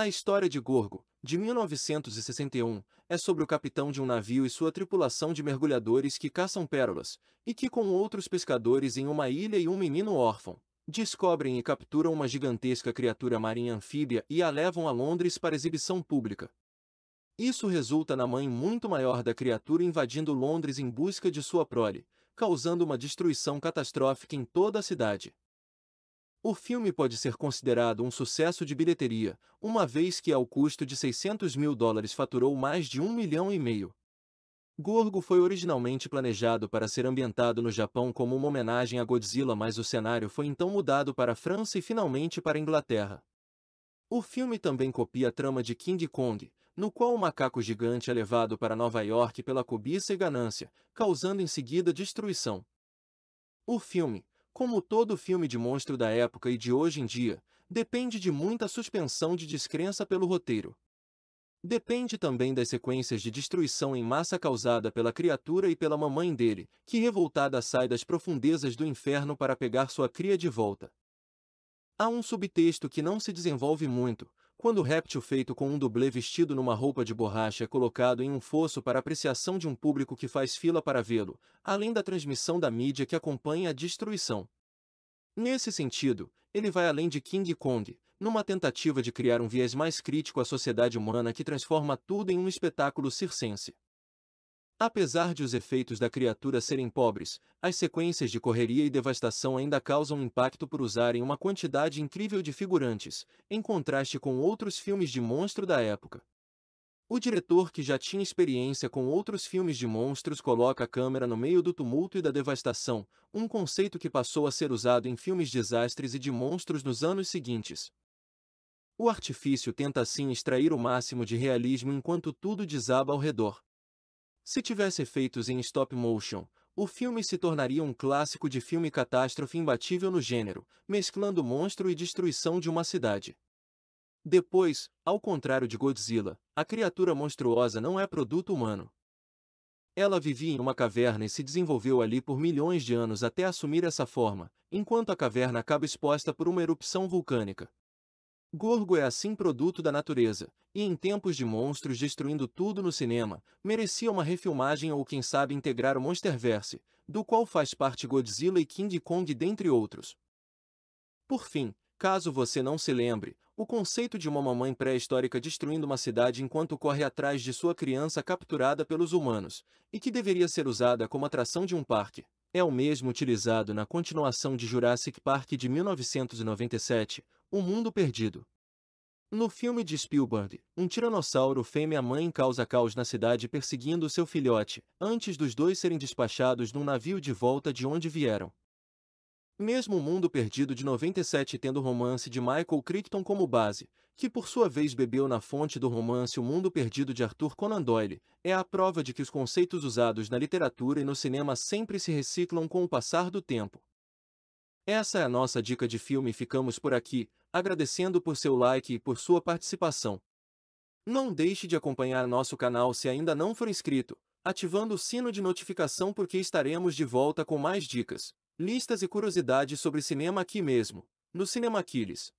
A história de Gorgo, de 1961, é sobre o capitão de um navio e sua tripulação de mergulhadores que caçam pérolas, e que com outros pescadores em uma ilha e um menino órfão, descobrem e capturam uma gigantesca criatura marinha anfíbia e a levam a Londres para exibição pública. Isso resulta na mãe muito maior da criatura invadindo Londres em busca de sua prole, causando uma destruição catastrófica em toda a cidade. O filme pode ser considerado um sucesso de bilheteria, uma vez que ao custo de 600 mil dólares faturou mais de um milhão e meio. Gorgo foi originalmente planejado para ser ambientado no Japão como uma homenagem a Godzilla, mas o cenário foi então mudado para a França e finalmente para a Inglaterra. O filme também copia a trama de King Kong, no qual o macaco gigante é levado para Nova York pela cobiça e ganância, causando em seguida destruição. O filme, como todo filme de monstro da época e de hoje em dia, depende de muita suspensão de descrença pelo roteiro. Depende também das sequências de destruição em massa causada pela criatura e pela mamãe dele, que revoltada sai das profundezas do inferno para pegar sua cria de volta. Há um subtexto que não se desenvolve muito, quando o réptil feito com um dublê vestido numa roupa de borracha é colocado em um fosso para apreciação de um público que faz fila para vê-lo, além da transmissão da mídia que acompanha a destruição. Nesse sentido, ele vai além de King Kong, numa tentativa de criar um viés mais crítico à sociedade humana que transforma tudo em um espetáculo circense. Apesar de os efeitos da criatura serem pobres, as sequências de correria e devastação ainda causam impacto por usarem uma quantidade incrível de figurantes, em contraste com outros filmes de monstro da época. O diretor que já tinha experiência com outros filmes de monstros coloca a câmera no meio do tumulto e da devastação, um conceito que passou a ser usado em filmes de desastres e de monstros nos anos seguintes. O artifício tenta assim extrair o máximo de realismo enquanto tudo desaba ao redor. Se tivesse efeitos em stop motion, o filme se tornaria um clássico de filme catástrofe imbatível no gênero, mesclando monstro e destruição de uma cidade. Depois, ao contrário de Godzilla, a criatura monstruosa não é produto humano. Ela vivia em uma caverna e se desenvolveu ali por milhões de anos até assumir essa forma, enquanto a caverna acaba exposta por uma erupção vulcânica, Gorgo é assim produto da natureza, e em tempos de monstros destruindo tudo no cinema, merecia uma refilmagem ou quem sabe integrar o Monsterverse, do qual faz parte Godzilla e King Kong dentre outros. Por fim, caso você não se lembre, o conceito de uma mamãe pré-histórica destruindo uma cidade enquanto corre atrás de sua criança capturada pelos humanos, e que deveria ser usada como atração de um parque, é o mesmo utilizado na continuação de Jurassic Park de 1997, o Mundo Perdido. No filme de Spielberg, um tiranossauro fêmea mãe causa caos na cidade perseguindo seu filhote, antes dos dois serem despachados num navio de volta de onde vieram. Mesmo o Mundo Perdido de 97 tendo o romance de Michael Crichton como base, que por sua vez bebeu na fonte do romance O Mundo Perdido de Arthur Conan Doyle, é a prova de que os conceitos usados na literatura e no cinema sempre se reciclam com o passar do tempo. Essa é a nossa dica de filme ficamos por aqui, agradecendo por seu like e por sua participação. Não deixe de acompanhar nosso canal se ainda não for inscrito, ativando o sino de notificação porque estaremos de volta com mais dicas, listas e curiosidades sobre cinema aqui mesmo, no Cinema Aquiles.